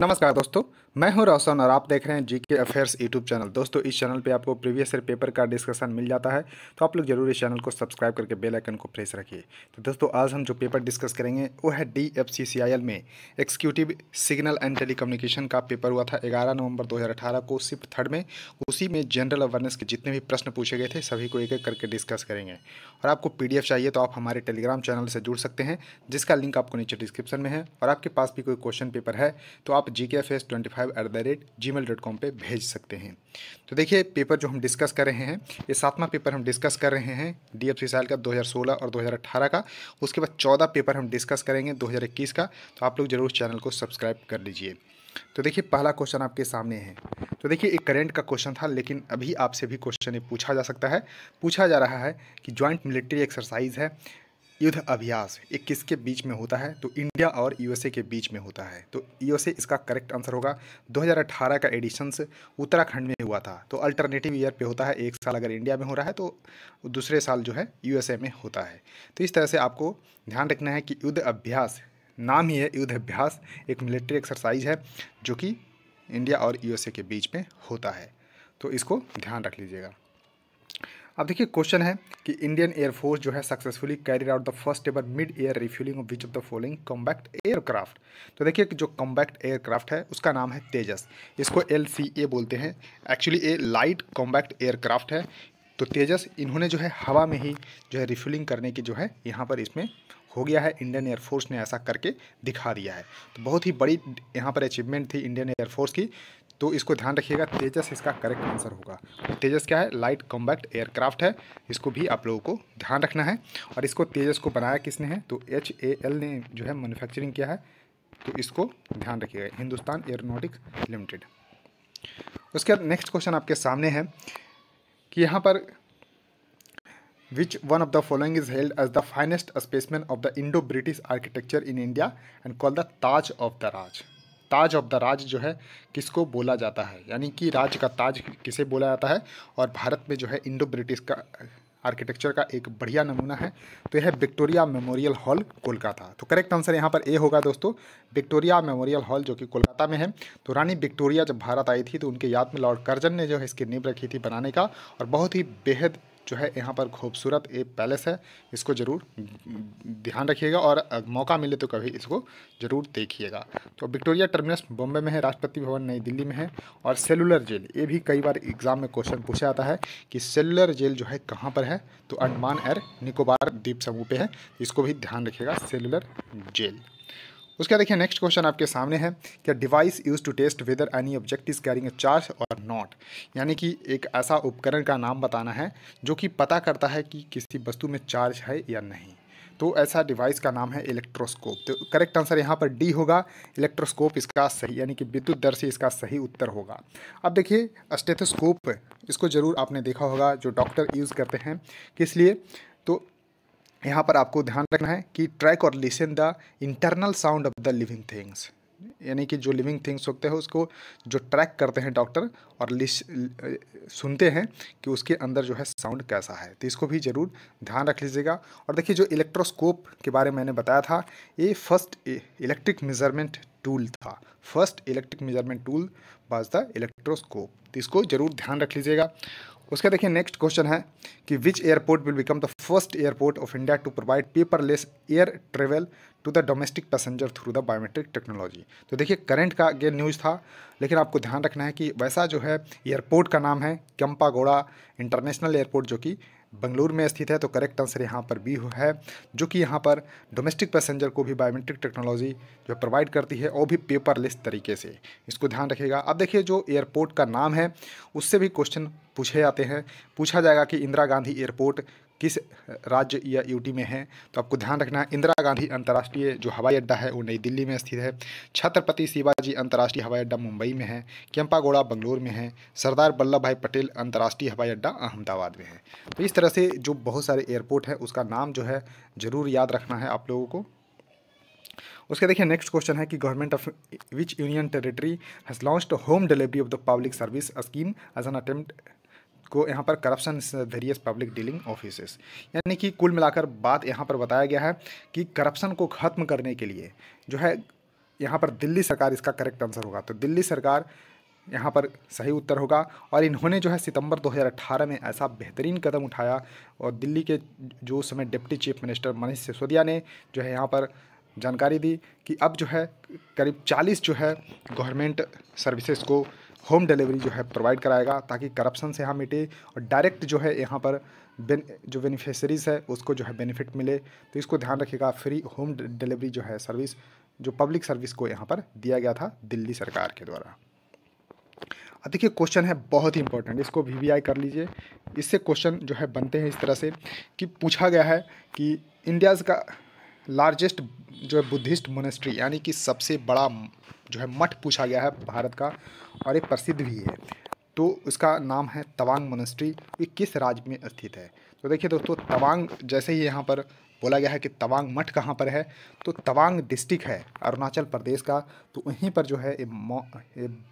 नमस्कार दोस्तों मैं हूं रोशन और आप देख रहे हैं जीके अफेयर्स यूट्यूब चैनल दोस्तों इस चैनल पे आपको प्रीवियस ईयर पेपर का डिस्कशन मिल जाता है तो आप लोग जरूर इस चैनल को सब्सक्राइब करके बेल आइकन को प्रेस रखिए तो दोस्तों आज हम जो पेपर डिस्कस करेंगे वो है डी में एक्सिक्यूटिव सिग्नल एंड कम्युनिकेशन का पेपर हुआ था ग्यारह नवंबर दो को सिर्फ थर्ड में उसी में जनरल अवेयरनेस के जितने भी प्रश्न पूछे गए थे सभी को एक एक करके डिस्कस करेंगे और आपको पी चाहिए तो आप हमारे टेलीग्राम चैनल से जुड़ सकते हैं जिसका लिंक आपको नीचे डिस्क्रिप्शन में है और आपके पास भी कोई क्वेश्चन पेपर है तो आप आप G K F S twenty five at the rate Gmail dot com पर भेज सकते हैं तो देखिए पेपर जो हम डिस्कस कर रहे हैं ये सातवां पेपर हम डिस्कस कर रहे हैं डी एफ सी साल का दो हज़ार सोलह और दो हज़ार का उसके बाद चौदह पेपर हम डिस्कस करेंगे दो हज़ार इक्कीस का तो आप लोग जरूर चैनल को सब्सक्राइब कर लीजिए तो देखिए पहला क्वेश्चन आपके सामने है तो देखिए एक करेंट का क्वेश्चन था लेकिन अभी आपसे भी क्वेश्चन ये पूछा जा सकता है पूछा जा रहा है कि ज्वाइंट मिलिट्री एक्सरसाइज है युद्ध अभ्यास एक किसके बीच में होता है तो इंडिया और यूएसए के बीच में होता है तो यूएसए इसका करेक्ट आंसर होगा 2018 का एडिशंस उत्तराखंड में हुआ था तो अल्टरनेटिव ईयर पे होता है एक साल अगर इंडिया में हो रहा है तो दूसरे साल जो है यूएसए में होता है तो इस तरह से आपको ध्यान रखना है कि युद्ध अभ्यास नाम ही है युद्ध अभ्यास एक मिलिट्री एक्सरसाइज है जो कि इंडिया और यू के बीच में होता है तो इसको ध्यान रख लीजिएगा अब देखिए क्वेश्चन है कि इंडियन एयरफोर्स जो है successfully carried out the first ever mid air refuelling of which of the following combat aircraft तो देखिए जो कॉम्बैक्ट एयरक्राफ्ट है उसका नाम है तेजस इसको एल बोलते हैं actually a light combat aircraft है तो तेजस इन्होंने जो है हवा में ही जो है रिफ्यूलिंग करने की जो है यहाँ पर इसमें हो गया है इंडियन एयरफोर्स ने ऐसा करके दिखा दिया है तो बहुत ही बड़ी यहाँ पर अचीवमेंट थी इंडियन एयरफोर्स की तो इसको ध्यान रखिएगा तेजस इसका करेक्ट आंसर होगा तेजस क्या है लाइट कॉम्बैक्ट एयरक्राफ्ट है इसको भी आप लोगों को ध्यान रखना है और इसको तेजस को बनाया किसने है तो एच ए एल ने जो है मैन्युफैक्चरिंग किया है तो इसको ध्यान रखिएगा हिंदुस्तान एयरोनोटिक्स लिमिटेड उसके बाद नेक्स्ट क्वेश्चन आपके सामने है कि यहाँ पर Which one of the following is held as the finest specimen of the Indo-British architecture in India and called the Taj of the Raj? Taj of the Raj जो है किसको बोला जाता है यानी कि राज का ताज किसे बोला जाता है और भारत में जो है इंडो ब्रिटिश का आर्किटेक्चर का एक बढ़िया नमूना है तो यह है विक्टोरिया मेमोरियल हॉल कोलकाता तो करेक्ट आंसर यहाँ पर ए होगा दोस्तों विक्टोरिया मेमोरियल हॉल जो कि कोलकाता में है तो रानी विक्टोरिया जब भारत आई थी तो उनके याद में लॉर्ड कर्जन ने जो है इसकी नींव रखी थी बनाने का और बहुत ही बेहद जो है यहाँ पर खूबसूरत एक पैलेस है इसको ज़रूर ध्यान रखिएगा और मौका मिले तो कभी इसको ज़रूर देखिएगा तो विक्टोरिया टर्मिनस बॉम्बे में है राष्ट्रपति भवन नई दिल्ली में है और सेलुलर जेल ये भी कई बार एग्जाम में क्वेश्चन पूछा जाता है कि सेलुलर जेल जो है कहाँ पर है तो अंडमान एयर निकोबार द्वीप समूह पे है इसको भी ध्यान रखिएगा सेलुलर जेल उसके बाद देखिए नेक्स्ट क्वेश्चन आपके सामने है कि device used to test whether any object is carrying a charge और नॉट यानी कि एक ऐसा उपकरण का नाम बताना है जो कि पता करता है कि किसी वस्तु में चार्ज है या नहीं तो ऐसा डिवाइस का नाम है इलेक्ट्रोस्कोप तो करेक्ट आंसर यहाँ पर डी होगा इलेक्ट्रोस्कोप इसका सही यानी कि विद्युत दर से इसका सही उत्तर होगा अब देखिए स्टेथोस्कोप इसको ज़रूर आपने देखा होगा जो डॉक्टर यूज़ करते हैं किस लिए तो यहाँ पर आपको ध्यान रखना है कि ट्रैक और listen the internal sound of the living things यानी कि जो लिविंग थिंग्स होते हैं उसको जो ट्रैक करते हैं डॉक्टर और लिस सुनते हैं कि उसके अंदर जो है साउंड कैसा है तो इसको भी ज़रूर ध्यान रख लीजिएगा और देखिए जो इलेक्ट्रोस्कोप के बारे में मैंने बताया था ये फर्स्ट इलेक्ट्रिक मेजरमेंट टूल था first electric measurement tool was the electroscope तो इसको ज़रूर ध्यान रख लीजिएगा उसका देखिए नेक्स्ट क्वेश्चन है कि which airport will become the first airport of India to provide paperless air travel to the domestic passenger through the biometric technology तो देखिए करंट का अगेन न्यूज़ था लेकिन आपको ध्यान रखना है कि वैसा जो है एयरपोर्ट का नाम है कैंपागोड़ा इंटरनेशनल एयरपोर्ट जो कि बंगलुरु में स्थित है तो करेक्ट आंसर यहाँ पर बी है जो कि यहाँ पर डोमेस्टिक पैसेंजर को भी बायोमेट्रिक टेक्नोलॉजी जो प्रोवाइड करती है वो भी पेपरलेस तरीके से इसको ध्यान रखिएगा अब देखिए जो एयरपोर्ट का नाम है उससे भी क्वेश्चन पूछे जाते हैं पूछा जाएगा कि इंदिरा गांधी एयरपोर्ट किस राज्य या यूटी में है तो आपको ध्यान रखना है इंदिरा गांधी अंतर्राष्ट्रीय जो हवाई अड्डा है वो नई दिल्ली में स्थित है छत्रपति शिवाजी अंतर्राष्ट्रीय हवाई अड्डा मुंबई में है केम्पागोड़ा बंगलोर में है सरदार वल्लभ भाई पटेल अंतर्राष्ट्रीय हवाई अड्डा अहमदाबाद में है तो इस तरह से जो बहुत सारे एयरपोर्ट हैं उसका नाम जो है ज़रूर याद रखना है आप लोगों को उसके देखिए नेक्स्ट क्वेश्चन है कि government of which union territory has launched home delivery of the public service scheme as an attempt को यहाँ पर corruption various public dealing offices यानी कि कुल मिलाकर बात यहाँ पर बताया गया है कि करप्शन को ख़त्म करने के लिए जो है यहाँ पर दिल्ली सरकार इसका करेक्ट आंसर होगा तो दिल्ली सरकार यहाँ पर सही उत्तर होगा और इन्होंने जो है सितंबर 2018 में ऐसा बेहतरीन कदम उठाया और दिल्ली के जो उस समय deputy chief minister Manish Sisodia ने जो है यहाँ पर जानकारी दी कि अब जो है करीब 40 जो है गवर्नमेंट सर्विसेज को होम डिलीवरी जो है प्रोवाइड कराएगा ताकि करप्शन से यहाँ मिटे और डायरेक्ट जो है यहाँ पर बेन जो बेनिफिशरीज़ है उसको जो है बेनिफिट मिले तो इसको ध्यान रखिएगा फ्री होम डिलीवरी जो है सर्विस जो पब्लिक सर्विस को यहाँ पर दिया गया था दिल्ली सरकार के द्वारा अब देखिए क्वेश्चन है बहुत ही इंपॉर्टेंट इसको वी वी आई कर लीजिए इससे क्वेश्चन जो है बनते हैं इस तरह से कि पूछा गया है कि इंडियाज़ का लार्जेस्ट जो है बुद्धिस्ट मोनेस्ट्री यानी कि सबसे बड़ा जो है मठ पूछा गया है भारत का और ये प्रसिद्ध भी है तो उसका नाम है तवांग मोनेस्ट्री ये किस राज्य में स्थित है तो देखिए दोस्तों तवांग जैसे ही यहाँ पर बोला गया है कि तवांग मठ कहाँ पर है तो तवांग डिस्ट्रिक्ट है अरुणाचल प्रदेश का तो वहीं पर जो है ये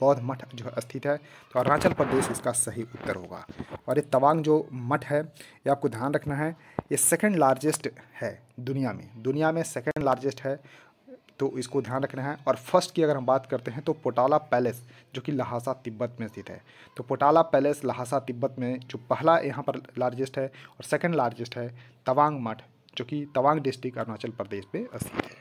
बौद्ध मठ जो है स्थित है तो अरुणाचल प्रदेश इसका सही उत्तर होगा और ये तवांग जो मठ है ये आपको ध्यान रखना है ये सेकेंड लार्जेस्ट है दुनिया में दुनिया में सेकेंड लार्जेस्ट है तो इसको ध्यान रखना है और फर्स्ट की अगर हम बात करते हैं तो पोटाला पैलेस जो कि लहासा तिब्बत में स्थित है तो पोटाला पैलेस लहासा तिब्बत में जो पहला यहाँ पर लार्जेस्ट है और सेकेंड लार्जेस्ट है तवांग मठ जो कि तवांग डिस्ट्रिक्ट अरुणाचल प्रदेश में स्थित है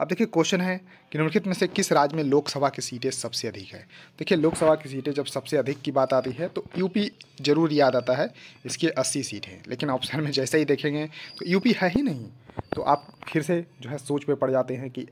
अब देखिए क्वेश्चन है कि निम्नलिखित में से किस राज्य में लोकसभा की सीटें सबसे अधिक है देखिए लोकसभा की सीटें जब सबसे अधिक की बात आती है तो यूपी जरूर याद आता है इसकी अस्सी सीट लेकिन ऑप्शन में जैसे ही देखेंगे तो यूपी है ही नहीं तो आप फिर से जो है सोच पे पड़ जाते हैं कि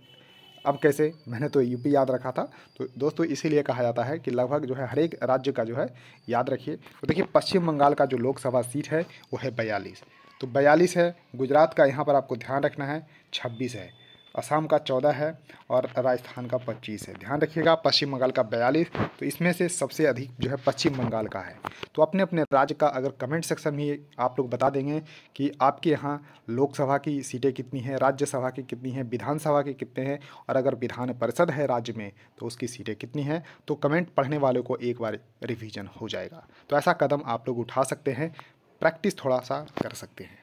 अब कैसे मैंने तो यूपी याद रखा था तो दोस्तों इसीलिए कहा जाता है कि लगभग जो है हर एक राज्य का जो है याद रखिए तो देखिए पश्चिम बंगाल का जो लोकसभा सीट है वो है बयालीस तो बयालीस है गुजरात का यहाँ पर आपको ध्यान रखना है छब्बीस है असम का चौदह है और राजस्थान का पच्चीस है ध्यान रखिएगा पश्चिम बंगाल का बयालीस तो इसमें से सबसे अधिक जो है पश्चिम बंगाल का है तो अपने अपने राज्य का अगर कमेंट सेक्शन में आप लोग बता देंगे कि आपके यहाँ लोकसभा की सीटें कितनी हैं राज्यसभा की कितनी हैं विधानसभा के कितने हैं और अगर विधान परिषद है राज्य में तो उसकी सीटें कितनी हैं तो कमेंट पढ़ने वालों को एक बार रिविज़न हो जाएगा तो ऐसा कदम आप लोग उठा सकते हैं प्रैक्टिस थोड़ा सा कर सकते हैं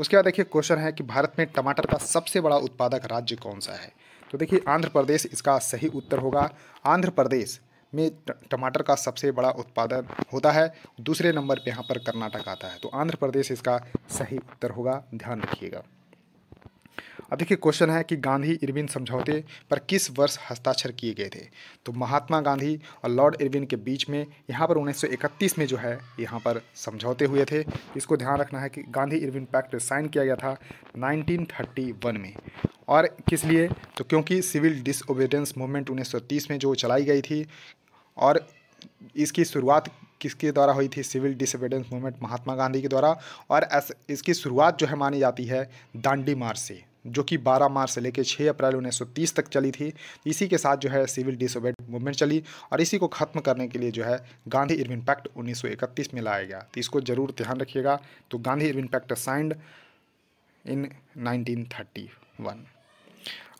उसके बाद देखिए क्वेश्चन है कि भारत में टमाटर का सबसे बड़ा उत्पादक राज्य कौन सा है तो देखिए आंध्र प्रदेश इसका सही उत्तर होगा आंध्र प्रदेश में टमाटर का सबसे बड़ा उत्पादन होता है दूसरे नंबर पे यहाँ पर कर्नाटक आता है तो आंध्र प्रदेश इसका सही उत्तर होगा ध्यान रखिएगा अब देखिए क्वेश्चन है कि गांधी इरविन समझौते पर किस वर्ष हस्ताक्षर किए गए थे तो महात्मा गांधी और लॉर्ड इरविन के बीच में यहाँ पर 1931 में जो है यहाँ पर समझौते हुए थे इसको ध्यान रखना है कि गांधी इरविन पैक्ट साइन किया गया था 1931 में और किस लिए तो क्योंकि सिविल डिसओबिडेंस मूवमेंट उन्नीस में जो चलाई गई थी और इसकी शुरुआत किसके द्वारा हुई थी civil disobedience movement Mahatma Gandhi के द्वारा और इसकी शुरुआत जो है मानी जाती है दांडी मार्च से जो कि 12 मार्च से लेकर 6 अप्रैल 1930 तक चली थी इसी के साथ जो है सिविल डिसोबेड मूवमेंट चली और इसी को ख़त्म करने के लिए जो है गांधी इरविन पैक्ट 1931 में लाया गया तो इसको ज़रूर ध्यान रखिएगा तो Gandhi Irwin pact signed in 1931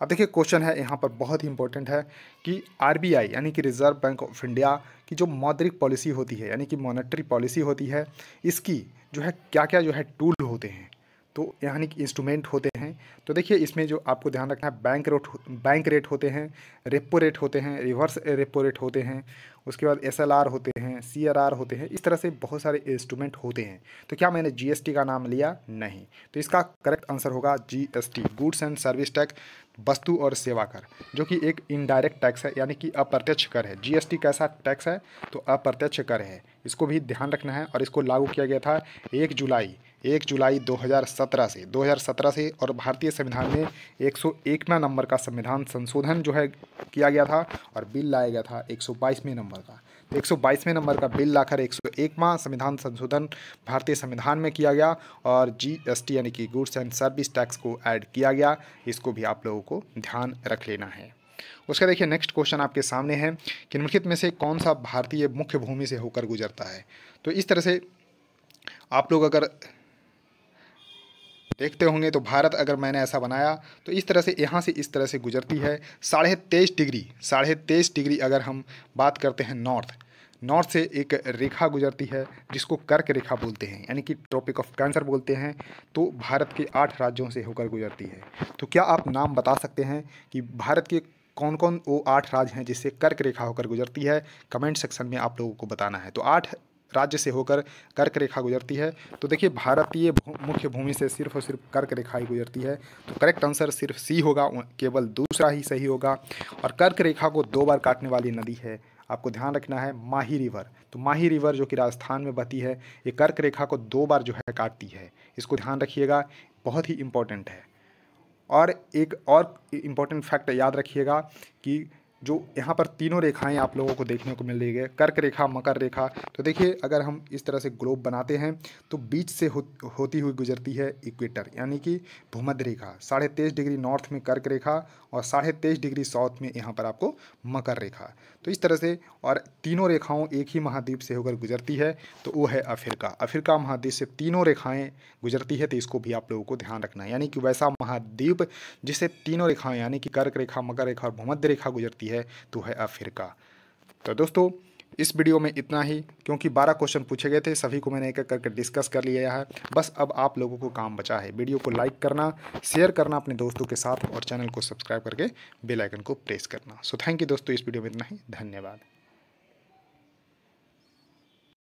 अब देखिए क्वेश्चन है यहाँ पर बहुत ही इंपॉर्टेंट है कि आरबीआई यानी कि रिजर्व बैंक ऑफ इंडिया की जो मौद्रिक पॉलिसी होती है यानी कि मॉनेटरी पॉलिसी होती है इसकी जो है क्या क्या जो है टूल होते हैं तो यानी कि इंस्ट्रूमेंट होते हैं हैं तो देखिए इसमें जो आपको ध्यान रखना है बैंक रेट बैंक रेट होते हैं रेपो रेट होते हैं रिवर्स रेपो रेट होते हैं उसके बाद एस होते हैं सी होते हैं इस तरह से बहुत सारे इंस्ट्रूमेंट होते हैं तो क्या मैंने जीएसटी का नाम लिया नहीं तो इसका करेक्ट आंसर होगा GST goods and service tax वस्तु और सेवा कर जो कि एक इनडायरेक्ट टैक्स है यानी कि अप्रत्यक्ष कर है जीएसटी कैसा टैक्स है तो अप्रत्यक्ष कर है इसको भी ध्यान रखना है और इसको लागू किया गया था एक जुलाई एक जुलाई 2017 से 2017 से और भारतीय संविधान में एक सौ नंबर का संविधान संशोधन जो है किया गया था और बिल लाया गया था एक सौ नंबर का तो एक सौ नंबर का बिल लाकर एक सौ संविधान संशोधन भारतीय संविधान में किया गया और जीएसटी यानी कि गुड्स एंड सर्विस टैक्स को ऐड किया गया इसको भी आप लोगों को ध्यान रख लेना है उसका देखिए नेक्स्ट क्वेश्चन आपके सामने है कि निम्नलिखित में से कौन सा भारतीय मुख्य भूमि से होकर गुजरता है तो इस तरह से आप लोग अगर देखते होंगे तो भारत अगर मैंने ऐसा बनाया तो इस तरह से यहाँ से इस तरह से गुजरती है साढ़े तेईस डिग्री साढ़े तेईस डिग्री अगर हम बात करते हैं नॉर्थ नॉर्थ से एक रेखा गुजरती है जिसको कर्क रेखा बोलते हैं यानी कि ट्रॉपिक ऑफ कैंसर बोलते हैं तो भारत के आठ राज्यों से होकर गुजरती है तो क्या आप नाम बता सकते हैं कि भारत के कौन कौन वो आठ राज्य हैं जिससे कर्क रेखा होकर गुजरती है कमेंट सेक्शन में आप लोगों को बताना है तो आठ राज्य से होकर कर्क रेखा गुजरती है तो देखिए भारतीय मुख्य भूमि से सिर्फ और सिर्फ कर्क रेखा ही गुजरती है तो करेक्ट आंसर सिर्फ सी होगा केवल दूसरा ही सही होगा और कर्क रेखा को दो बार काटने वाली नदी है आपको ध्यान रखना है माही रिवर तो माही रिवर जो कि राजस्थान में बती है ये कर्क रेखा को दो बार जो है काटती है इसको ध्यान रखिएगा बहुत ही इम्पोर्टेंट है और एक और इम्पॉर्टेंट फैक्ट याद रखिएगा कि जो यहाँ पर तीनों रेखाएं आप लोगों को देखने को मिल रही है कर्क रेखा मकर रेखा तो देखिए अगर हम इस तरह से ग्लोब बनाते हैं तो बीच से हो, होती हुई गुजरती है इक्वेटर यानी कि भूमध्य रेखा साढ़े तेईस डिग्री नॉर्थ में कर्क रेखा और साढ़े तेईस डिग्री साउथ में यहाँ पर आपको मकर रेखा तो इस तरह से और तीनों रेखाओं एक ही महाद्वीप से होकर गुजरती है तो वो है अफ्रीका अफ्रीका महाद्वीप से तीनों रेखाएँ गुजरती है तो इसको भी आप लोगों को ध्यान रखना है यानी कि वैसा महाद्वीप जिसे तीनों रेखाएँ यानी कि कर्क रेखा मकर रेखा और भूमध्य रेखा गुजरती है है तो है अफ्रीका तो दोस्तों इस वीडियो में इतना ही क्योंकि 12 क्वेश्चन पूछे गए थे सभी को मैंने एक करके डिस्कस कर लिया है बस अब आप लोगों को काम बचा है वीडियो को लाइक करना शेयर करना अपने दोस्तों के साथ और चैनल को सब्सक्राइब करके बेल आइकन को प्रेस करना सो थैंक यू दोस्तों इस वीडियो में इतना ही धन्यवाद